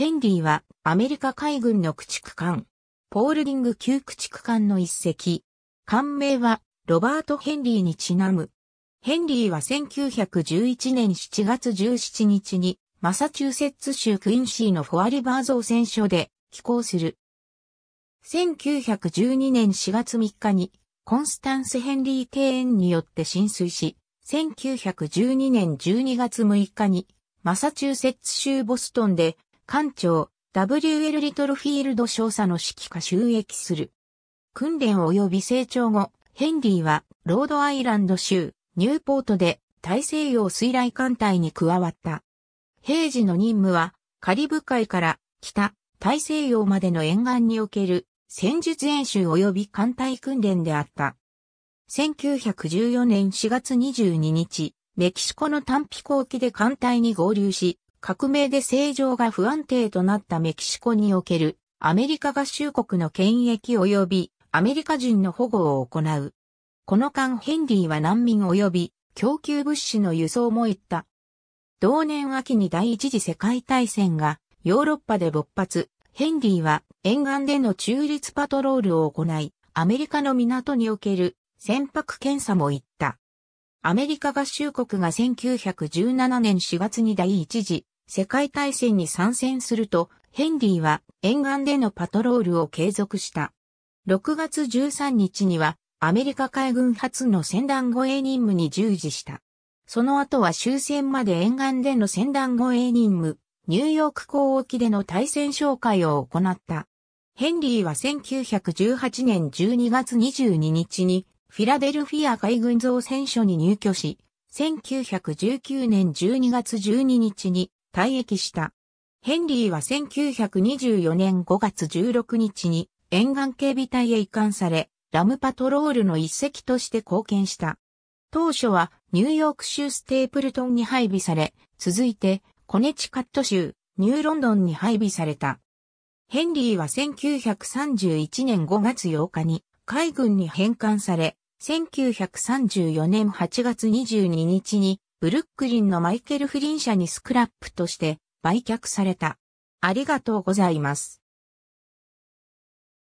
ヘンリーはアメリカ海軍の駆逐艦、ポールディング級駆逐艦の一隻。艦名はロバート・ヘンリーにちなむ。ヘンリーは1911年7月17日にマサチューセッツ州クインシーのフォアリバー造船所で寄港する。1912年4月3日にコンスタンス・ヘンリー庭園によって浸水し、1912年12月6日にマサチューセッツ州ボストンで艦長、WL リトルフィールド少佐の指揮下収益する。訓練及び成長後、ヘンリーは、ロードアイランド州、ニューポートで、大西洋水雷艦隊に加わった。平時の任務は、カリブ海から、北、大西洋までの沿岸における、戦術演習及び艦隊訓練であった。1914年4月22日、メキシコの単飛行機で艦隊に合流し、革命で政情が不安定となったメキシコにおけるアメリカ合衆国の権益及びアメリカ人の保護を行う。この間ヘンリーは難民及び供給物資の輸送も行った。同年秋に第一次世界大戦がヨーロッパで勃発、ヘンリーは沿岸での中立パトロールを行い、アメリカの港における船舶検査も行った。アメリカ合衆国が1917年4月に第一次世界大戦に参戦すると、ヘンリーは沿岸でのパトロールを継続した。6月13日にはアメリカ海軍初の船団護衛任務に従事した。その後は終戦まで沿岸での船団護衛任務、ニューヨーク港沖での対戦紹介を行った。ヘンリーは1918年12月22日にフィラデルフィア海軍造船所に入居し、1919年12月12日に退役した。ヘンリーは1924年5月16日に沿岸警備隊へ移管され、ラムパトロールの一席として貢献した。当初はニューヨーク州ステープルトンに配備され、続いてコネチカット州、ニューロンドンに配備された。ヘンリーは1931年5月8日に海軍に返還され、1934年8月22日にブルックリンのマイケル・フリン社にスクラップとして売却された。ありがとうございます。